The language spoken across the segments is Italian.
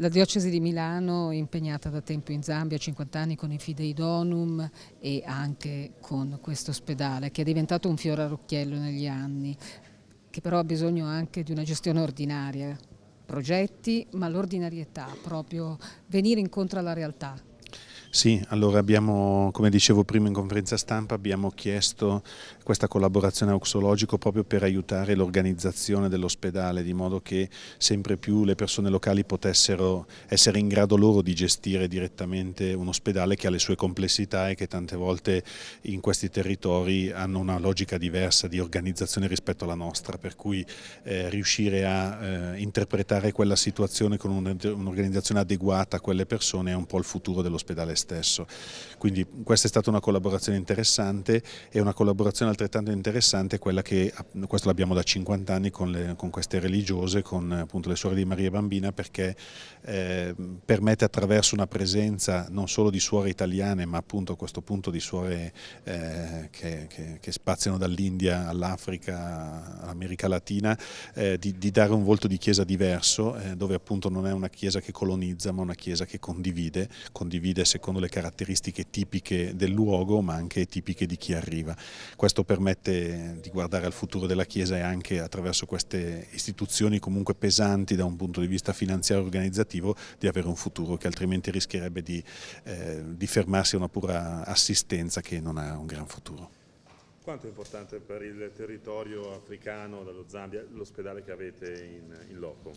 La diocesi di Milano è impegnata da tempo in Zambia, 50 anni con i Fidei Donum e anche con questo ospedale che è diventato un fiore a negli anni, che però ha bisogno anche di una gestione ordinaria, progetti, ma l'ordinarietà, proprio venire incontro alla realtà. Sì, allora abbiamo, come dicevo prima in conferenza stampa, abbiamo chiesto questa collaborazione auxologico proprio per aiutare l'organizzazione dell'ospedale, di modo che sempre più le persone locali potessero essere in grado loro di gestire direttamente un ospedale che ha le sue complessità e che tante volte in questi territori hanno una logica diversa di organizzazione rispetto alla nostra, per cui eh, riuscire a eh, interpretare quella situazione con un'organizzazione adeguata a quelle persone è un po' il futuro dell'ospedale stesso. Quindi questa è stata una collaborazione interessante e una collaborazione altrettanto interessante è quella che, questo l'abbiamo da 50 anni con, le, con, queste religiose, con appunto le suore di Maria Bambina, perché eh, permette attraverso una presenza non solo di suore italiane, ma appunto a questo punto di suore eh, che, che, che, spaziano dall'India all'Africa, all'America Latina, eh, di, di, dare un volto di chiesa diverso, eh, dove appunto non è una chiesa che colonizza, ma una chiesa che condivide, condivide secondo secondo le caratteristiche tipiche del luogo ma anche tipiche di chi arriva. Questo permette di guardare al futuro della Chiesa e anche attraverso queste istituzioni comunque pesanti da un punto di vista finanziario e organizzativo di avere un futuro che altrimenti rischierebbe di, eh, di fermarsi a una pura assistenza che non ha un gran futuro. Quanto è importante per il territorio africano, dallo Zambia, l'ospedale che avete in, in loco?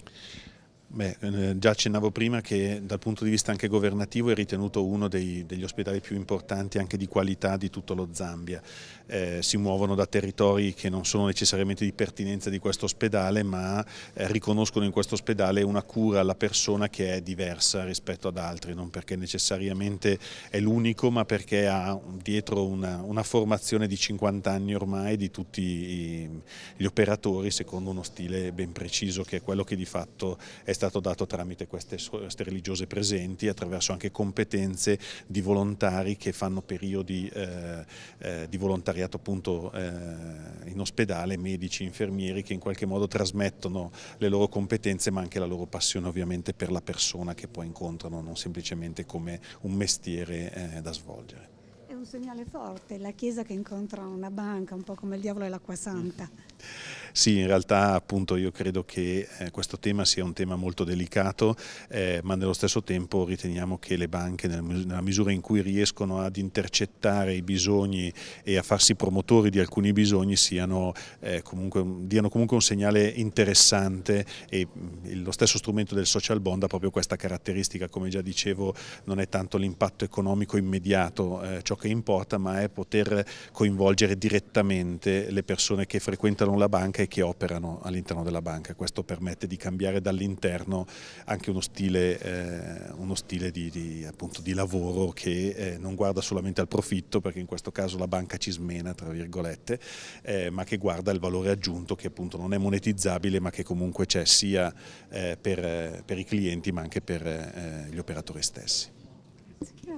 Beh, eh, già accennavo prima che dal punto di vista anche governativo è ritenuto uno dei, degli ospedali più importanti anche di qualità di tutto lo Zambia. Eh, si muovono da territori che non sono necessariamente di pertinenza di questo ospedale ma eh, riconoscono in questo ospedale una cura alla persona che è diversa rispetto ad altri, non perché necessariamente è l'unico ma perché ha dietro una, una, formazione di 50 anni ormai di tutti i, gli operatori secondo uno stile ben preciso che è quello che di fatto è stato stato dato tramite queste religiose presenti, attraverso anche competenze di volontari che fanno periodi eh, eh, di volontariato appunto eh, in ospedale, medici, infermieri che in qualche modo trasmettono le loro competenze ma anche la loro passione ovviamente per la persona che poi incontrano, non semplicemente come un mestiere eh, da svolgere. È un segnale forte, la Chiesa che incontra una banca, un po' come il diavolo e l'acqua santa. Mm. Sì, in realtà appunto io credo che eh, questo tema sia un tema molto delicato, eh, ma nello stesso tempo riteniamo che le banche nel, nella misura in cui riescono ad intercettare i bisogni e a farsi promotori di alcuni bisogni siano, eh, comunque, diano comunque un segnale interessante e mm, lo stesso strumento del social bond ha proprio questa caratteristica, come già dicevo non è tanto l'impatto economico immediato eh, ciò che importa, ma è poter coinvolgere direttamente le persone che frequentano la banca banche che operano all'interno della banca. Questo permette di cambiare dall'interno anche uno stile, eh, uno stile di, di, appunto, di, lavoro che eh, non guarda solamente al profitto, perché in questo caso la banca ci smena, tra virgolette, eh, ma che guarda il valore aggiunto che appunto non è monetizzabile ma che comunque c'è sia eh, per, per, i clienti ma anche per eh, gli operatori stessi.